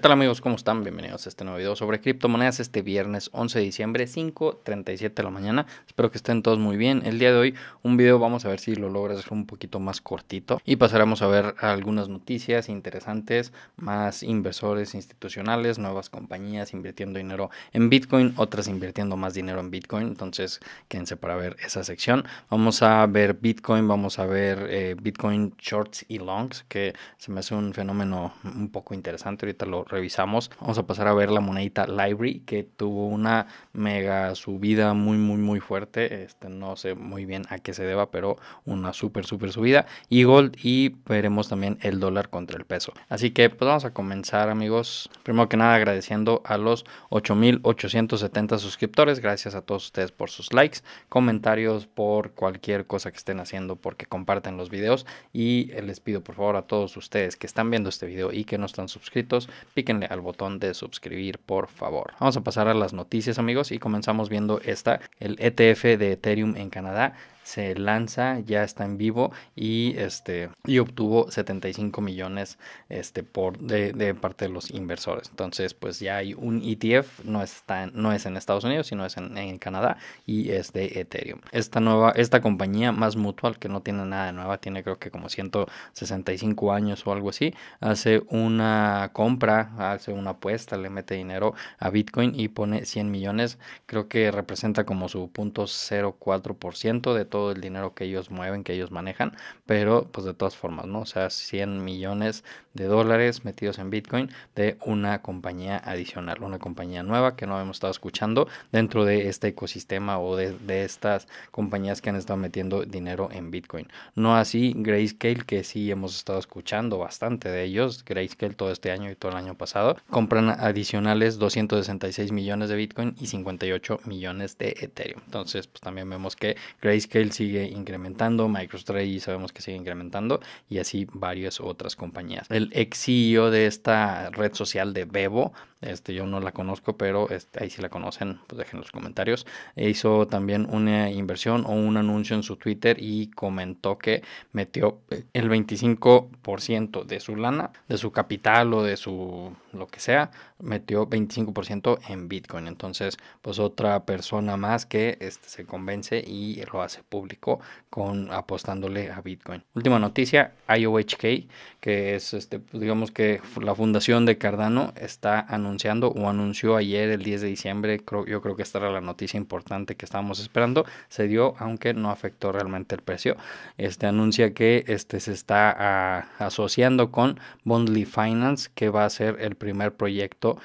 tal amigos? ¿Cómo están? Bienvenidos a este nuevo video sobre criptomonedas este viernes 11 de diciembre 5.37 de la mañana. Espero que estén todos muy bien. El día de hoy un video vamos a ver si lo logras hacer un poquito más cortito y pasaremos a ver algunas noticias interesantes, más inversores institucionales, nuevas compañías invirtiendo dinero en Bitcoin, otras invirtiendo más dinero en Bitcoin. Entonces quédense para ver esa sección. Vamos a ver Bitcoin, vamos a ver eh, Bitcoin shorts y longs que se me hace un fenómeno un poco interesante. Ahorita lo revisamos, vamos a pasar a ver la monedita Library, que tuvo una mega subida muy, muy, muy fuerte. Este, no sé muy bien a qué se deba, pero una súper, súper subida. Y Gold, y veremos también el dólar contra el peso. Así que, pues vamos a comenzar, amigos. Primero que nada, agradeciendo a los 8,870 suscriptores. Gracias a todos ustedes por sus likes, comentarios, por cualquier cosa que estén haciendo, porque comparten los videos. Y les pido, por favor, a todos ustedes que están viendo este video y que no están suscritos, píquenle al botón de suscribir, por favor. Vamos a pasar a las noticias, amigos, y comenzamos viendo esta, el ETF de Ethereum en Canadá se lanza, ya está en vivo y, este, y obtuvo 75 millones este, por, de, parte de los inversores. Entonces, pues ya hay un ETF, no, está, no es en Estados Unidos, sino es en, Canadá y es de Ethereum. Esta nueva, esta compañía más mutual que no tiene nada de nueva, tiene creo que como 165 años o algo así, hace una compra, hace una apuesta, le mete dinero a Bitcoin y pone 100 millones, creo que representa como su punto .04% de todo el dinero que ellos mueven, que ellos manejan, pero pues de todas formas, ¿no? O sea, 100 millones de dólares metidos en Bitcoin de una compañía adicional, una compañía nueva que no hemos estado escuchando dentro de este ecosistema o de, estas compañías que han estado metiendo dinero en Bitcoin. No así Grayscale, que sí hemos estado escuchando bastante de ellos, Grayscale todo este año y todo el año pasado, compran adicionales 266 millones de Bitcoin y 58 millones de Ethereum. Entonces, pues también vemos que Grayscale sigue incrementando, MicroStrategy sabemos que sigue incrementando y así varias otras compañías. El exilio e de esta red social de Bebo este, yo no la conozco, pero este, ahí si la conocen, pues dejen los comentarios. E hizo también una inversión o un anuncio en su Twitter y comentó que metió eh, el 25% de su lana, de su capital o de su lo que sea, metió 25% en Bitcoin. Entonces, pues otra persona más que este, se convence y lo hace público con apostándole a Bitcoin. Última noticia, IOHK, que es este, pues digamos que la fundación de Cardano está anunciando anunciando o anunció ayer el 10 de diciembre, creo, yo creo que esta era la noticia importante que estábamos esperando, se dio aunque no afectó realmente el precio. Este anuncia que este se está ah, asociando con Bondly Finance que va a ser el primer proyecto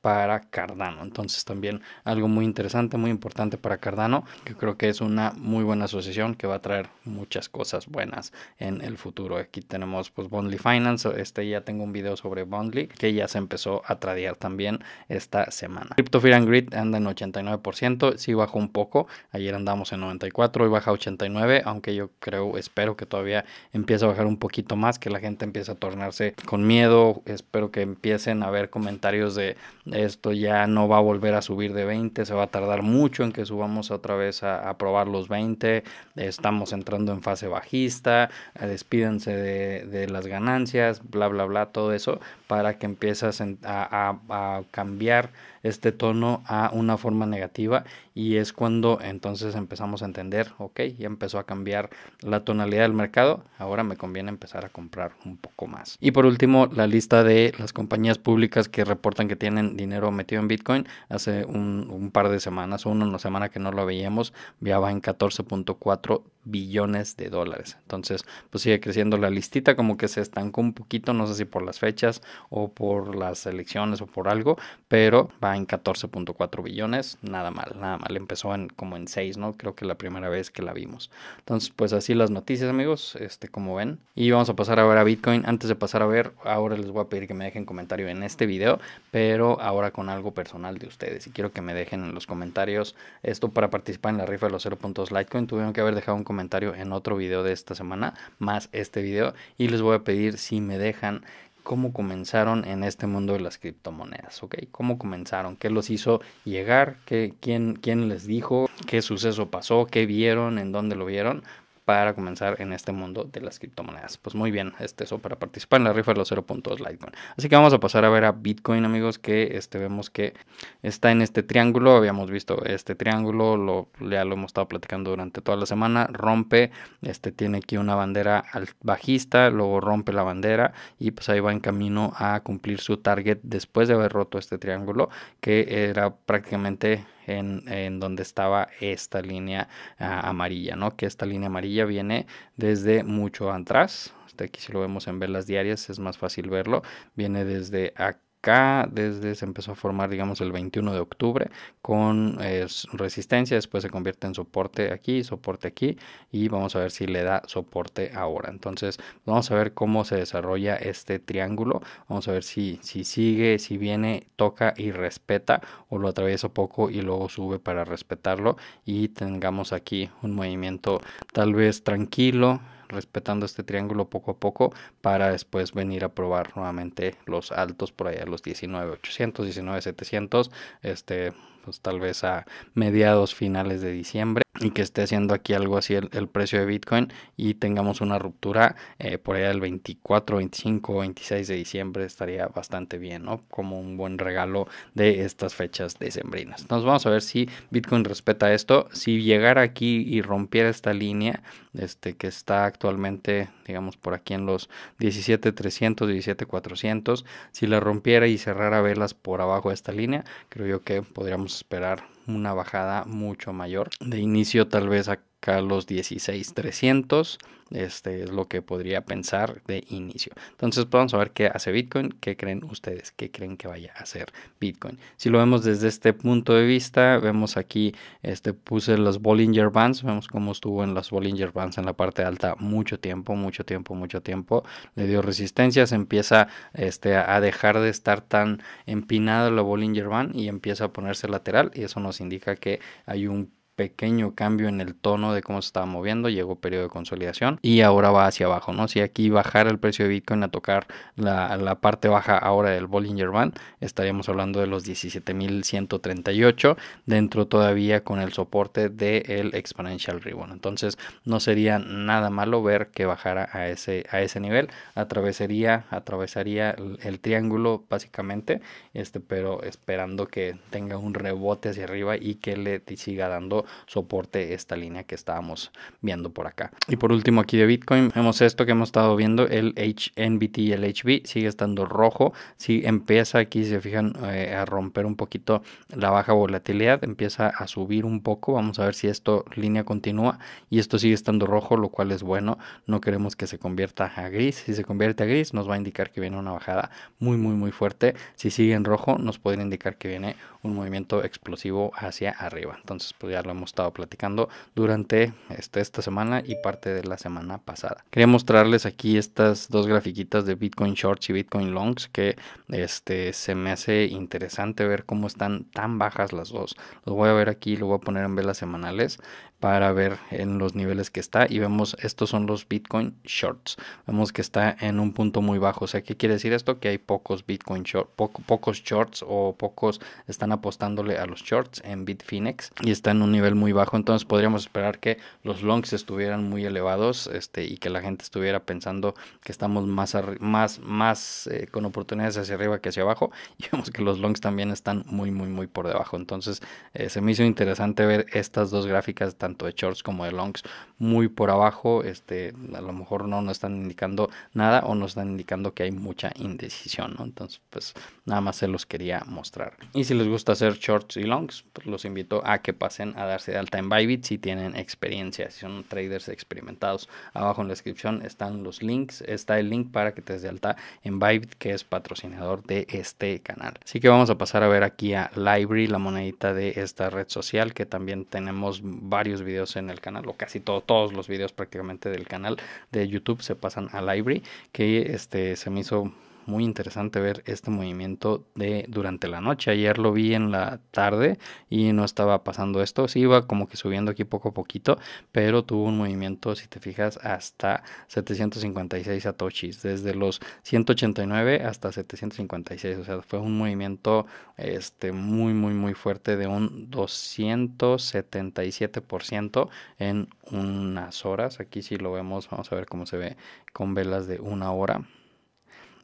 para Cardano. Entonces también algo muy interesante, muy importante para Cardano, que creo que es una muy buena asociación que va a traer muchas cosas buenas en el futuro. Aquí tenemos pues Bondly Finance, este ya tengo un video sobre Bondly que ya se empezó a tradear también esta semana. Crypto Fear and Grid anda en 89%, sí bajó un poco, ayer andamos en 94, hoy baja 89, aunque yo creo, espero que todavía empiece a bajar un poquito más, que la gente empiece a tornarse con miedo, espero que empiecen a ver comentarios de esto ya no va a volver a subir de 20, se va a tardar mucho en que subamos otra vez a, probar los 20. Estamos entrando en fase bajista, eh, despídense de, las ganancias, bla, bla, bla, todo eso, para que empieces a cambiar este tono a una forma negativa y es cuando entonces empezamos a entender, ok, ya empezó a cambiar la tonalidad del mercado, ahora me conviene empezar a comprar un poco más. Y por último, la lista de las compañías públicas que reportan que tienen dinero metido en Bitcoin. Hace un, par de semanas, una, una semana que no lo veíamos, ya va en 14.4 billones de dólares. Entonces, pues sigue creciendo la listita, como que se estancó un poquito, no sé si por las fechas o por las elecciones o por algo, pero va en 14.4 billones, nada mal, nada mal, empezó en como en 6, ¿no? Creo que la primera vez que la vimos. Entonces, pues así las noticias, amigos, este como ven. Y vamos a pasar a ver a Bitcoin. Antes de pasar a ver, ahora les voy a pedir que me dejen comentario en este video, pero ahora con algo personal de ustedes. Y quiero que me dejen en los comentarios esto para participar en la rifa de los 0.2 Litecoin. Tuvieron que haber dejado un comentario en otro video de esta semana, más este video. Y les voy a pedir si me dejan cómo comenzaron en este mundo de las criptomonedas, ¿ok? ¿Cómo comenzaron? ¿Qué los hizo llegar? ¿Qué, quién, ¿Quién les dijo? ¿Qué suceso pasó? ¿Qué vieron? ¿En dónde lo vieron? para comenzar en este mundo de las criptomonedas. Pues muy bien, este, eso para participar en la rifa de los 0.2 Litecoin. Así que vamos a pasar a ver a Bitcoin, amigos, que este, vemos que está en este triángulo. Habíamos visto este triángulo, lo, ya lo hemos estado platicando durante toda la semana. Rompe, este, tiene aquí una bandera bajista, luego rompe la bandera y pues ahí va en camino a cumplir su target después de haber roto este triángulo, que era prácticamente en, donde estaba esta línea ah, amarilla, ¿no? Que esta línea amarilla viene desde mucho atrás. este aquí si lo vemos en velas diarias es más fácil verlo. Viene desde aquí acá desde se empezó a formar, digamos, el 21 de octubre con eh, resistencia, después se convierte en soporte aquí, soporte aquí y vamos a ver si le da soporte ahora. Entonces vamos a ver cómo se desarrolla este triángulo, vamos a ver si, si sigue, si viene, toca y respeta o lo atraviesa poco y luego sube para respetarlo y tengamos aquí un movimiento tal vez tranquilo respetando este triángulo poco a poco para después venir a probar nuevamente los altos por allá los 19800, 19700, este pues tal vez a mediados finales de diciembre y que esté haciendo aquí algo así el, precio de Bitcoin y tengamos una ruptura eh, por allá el 24, 25, 26 de diciembre estaría bastante bien, ¿no? Como un buen regalo de estas fechas decembrinas. Entonces vamos a ver si Bitcoin respeta esto. Si llegara aquí y rompiera esta línea, este que está actualmente, digamos, por aquí en los 17,300, 17,400, si la rompiera y cerrara velas por abajo de esta línea, creo yo que podríamos esperar una bajada mucho mayor. De inicio tal vez a carlos los 16300 este es lo que podría pensar de inicio entonces pues, vamos a ver qué hace bitcoin qué creen ustedes qué creen que vaya a hacer bitcoin si lo vemos desde este punto de vista vemos aquí este puse las bollinger bands vemos cómo estuvo en las bollinger bands en la parte alta mucho tiempo mucho tiempo mucho tiempo le dio resistencias empieza este a dejar de estar tan empinada la bollinger band y empieza a ponerse lateral y eso nos indica que hay un pequeño cambio en el tono de cómo se estaba moviendo, llegó periodo de consolidación y ahora va hacia abajo, ¿no? Si aquí bajara el precio de Bitcoin a tocar la, parte baja ahora del Bollinger Band, estaríamos hablando de los 17.138 dentro todavía con el soporte del Exponential Ribbon. Entonces no sería nada malo ver que bajara a ese, a ese nivel, atravesaría, atravesaría el, el triángulo básicamente, este, pero esperando que tenga un rebote hacia arriba y que le siga dando soporte esta línea que estábamos viendo por acá. Y por último aquí de Bitcoin vemos esto que hemos estado viendo, el HNBT y el HB sigue estando rojo, si empieza aquí, se fijan, eh, a romper un poquito la baja volatilidad, empieza a subir un poco, vamos a ver si esto línea continúa y esto sigue estando rojo, lo cual es bueno, no queremos que se convierta a gris, si se convierte a gris nos va a indicar que viene una bajada muy muy muy fuerte, si sigue en rojo nos puede indicar que viene un movimiento explosivo hacia arriba, entonces pues ya hemos estado platicando durante este, esta semana y parte de la semana pasada. Quería mostrarles aquí estas dos grafiquitas de Bitcoin Shorts y Bitcoin Longs que este, se me hace interesante ver cómo están tan bajas las dos. Los voy a ver aquí, lo voy a poner en velas semanales para ver en los niveles que está y vemos estos son los Bitcoin shorts. Vemos que está en un punto muy bajo, o sea, ¿qué quiere decir esto? Que hay pocos Bitcoin Shorts, pocos shorts o pocos están apostándole a los shorts en Bitfinex y está en un nivel muy bajo, entonces podríamos esperar que los longs estuvieran muy elevados este y que la gente estuviera pensando que estamos más más más eh, con oportunidades hacia arriba que hacia abajo y vemos que los longs también están muy muy muy por debajo. Entonces, eh, se me hizo interesante ver estas dos gráficas tanto de shorts como de longs muy por abajo, este, a lo mejor no nos están indicando nada o nos están indicando que hay mucha indecisión, Entonces, pues nada más se los quería mostrar. Y si les gusta hacer shorts y longs, pues, los invito a que pasen a darse de alta en Bybit si tienen experiencia, si son traders experimentados. Abajo en la descripción están los links, está el link para que te des de alta en Bybit, que es patrocinador de este canal. Así que vamos a pasar a ver aquí a Library, la monedita de esta red social, que también tenemos varios vídeos videos en el canal, o casi todos los videos prácticamente del canal de YouTube se pasan a Library, que este, se me hizo muy interesante ver este movimiento de durante la noche. Ayer lo vi en la tarde y no estaba pasando esto. Sí iba como que subiendo aquí poco a poquito, pero tuvo un movimiento, si te fijas, hasta 756 satoshis, desde los 189 hasta 756. O sea, fue un movimiento este, muy, muy, muy fuerte de un 277% en unas horas. Aquí sí lo vemos, vamos a ver cómo se ve con velas de una hora.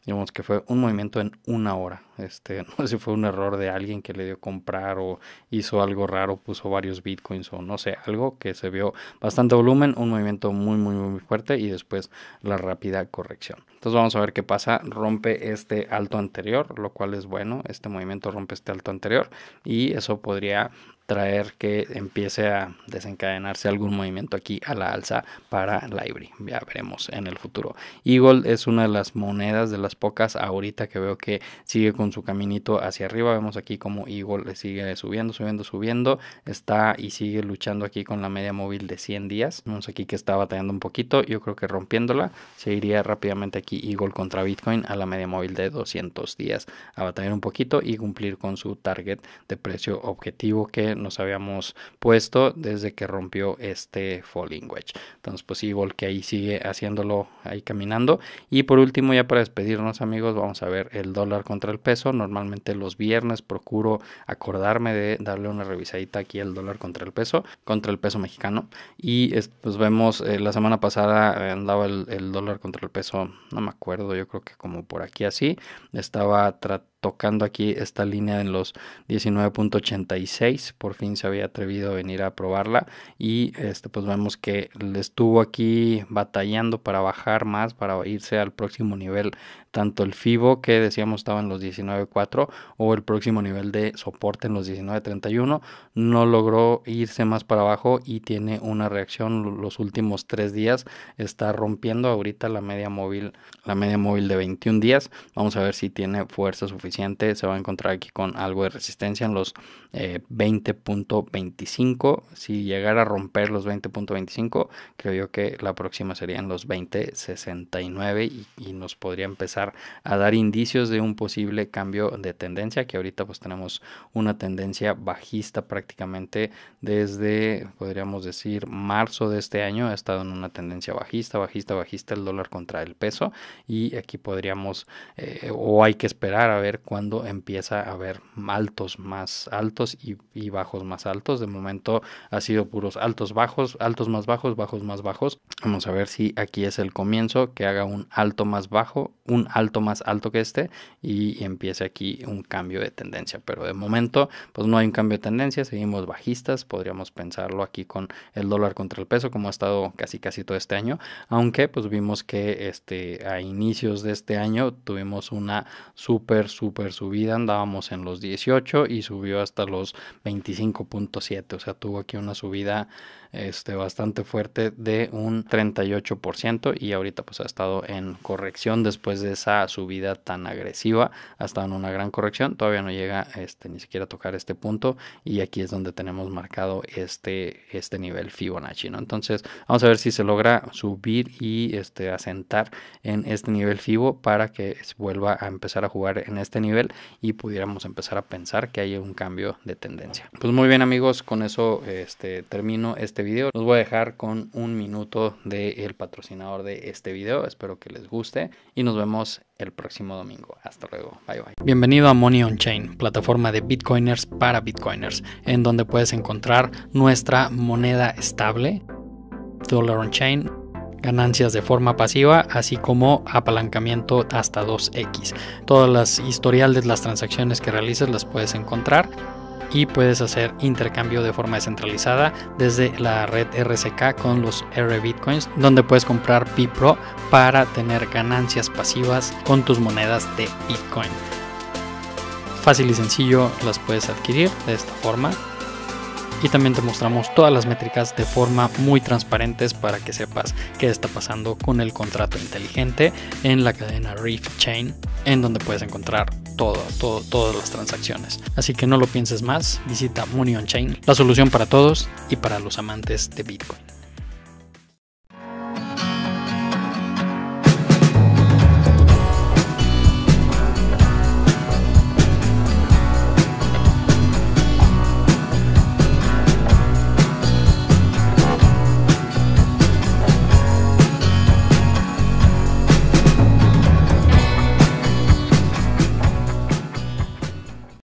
Digamos que fue un movimiento en una hora. Este, no sé si fue un error de alguien que le dio comprar o hizo algo raro, puso varios bitcoins o no sé, algo que se vio bastante volumen, un movimiento muy, muy, muy fuerte y después la rápida corrección. Entonces vamos a ver qué pasa. Rompe este alto anterior, lo cual es bueno. Este movimiento rompe este alto anterior y eso podría traer que empiece a desencadenarse algún movimiento aquí a la alza para Libri. Ya veremos en el futuro. Eagle es una de las monedas de las pocas ahorita que veo que sigue con su caminito hacia arriba. Vemos aquí como Eagle le sigue subiendo, subiendo, subiendo. Está y sigue luchando aquí con la media móvil de 100 días. Vemos aquí que está batallando un poquito. Yo creo que rompiéndola se iría rápidamente aquí Eagle contra Bitcoin a la media móvil de 200 días a batallar un poquito y cumplir con su target de precio objetivo que nos habíamos puesto desde que rompió este Falling Wedge. Entonces, pues que ahí sigue haciéndolo, ahí caminando. Y por último, ya para despedirnos, amigos, vamos a ver el dólar contra el peso. Normalmente los viernes procuro acordarme de darle una revisadita aquí al dólar contra el peso, contra el peso mexicano. Y pues vemos, eh, la semana pasada andaba el dólar contra el peso, no me acuerdo, yo creo que como por aquí así, estaba tratando tocando aquí esta línea en los 19.86. Por fin se había atrevido a venir a probarla. Y este, pues vemos que estuvo aquí batallando para bajar más, para irse al próximo nivel tanto el FIBO que decíamos estaba en los 19.4 o el próximo nivel de soporte en los 19.31, no logró irse más para abajo y tiene una reacción los últimos tres días, está rompiendo ahorita la media móvil, la media móvil de 21 días, vamos a ver si tiene fuerza suficiente, se va a encontrar aquí con algo de resistencia en los 20.25, eh, si llegara a romper los 20.25, creo yo que la próxima sería en los 20.69 y nos podría empezar a dar indicios de un posible cambio de tendencia, que ahorita pues tenemos una tendencia bajista prácticamente desde, podríamos decir, marzo de este año, ha estado en una tendencia bajista, bajista, bajista el dólar contra el peso y aquí podríamos eh, o hay que esperar a ver cuándo empieza a haber altos más altos y, y bajos más altos. De momento ha sido puros altos bajos, altos más bajos, bajos más bajos. Vamos a ver si aquí es el comienzo, que haga un alto más bajo un alto más alto que este y empiece aquí un cambio de tendencia. Pero de momento, pues no hay un cambio de tendencia, seguimos bajistas, podríamos pensarlo aquí con el dólar contra el peso, como ha estado casi casi todo este año, aunque pues vimos que este, a inicios de este año tuvimos una súper, súper subida, andábamos en los 18 y subió hasta los 25.7, o sea, tuvo aquí una subida este, bastante fuerte de un 38% y ahorita pues ha estado en corrección después de esa subida tan agresiva, hasta en una gran corrección, todavía no llega este, ni siquiera a tocar este punto y aquí es donde tenemos marcado este, este nivel Fibonacci, ¿no? Entonces vamos a ver si se logra subir y este, asentar en este nivel Fibo para que vuelva a empezar a jugar en este nivel y pudiéramos empezar a pensar que hay un cambio de tendencia. Pues muy bien amigos, con eso este, termino este video. Los voy a dejar con un minuto del patrocinador de este video, espero que les guste y nos vemos el próximo domingo. Hasta luego. Bye bye. Bienvenido a Money on Chain, plataforma de Bitcoiners para Bitcoiners, en donde puedes encontrar nuestra moneda estable, Dollar on Chain, ganancias de forma pasiva, así como apalancamiento hasta 2x. Todas las historiales, las transacciones que realices las puedes encontrar y puedes hacer intercambio de forma descentralizada desde la red RCK con los R Bitcoins, donde puedes comprar Bipro para tener ganancias pasivas con tus monedas de Bitcoin. Fácil y sencillo las puedes adquirir de esta forma y también te mostramos todas las métricas de forma muy transparentes para que sepas qué está pasando con el contrato inteligente en la cadena Reef Chain, en donde puedes encontrar todo, todo, todas las transacciones. Así que no lo pienses más, visita Munion Chain, la solución para todos y para los amantes de Bitcoin.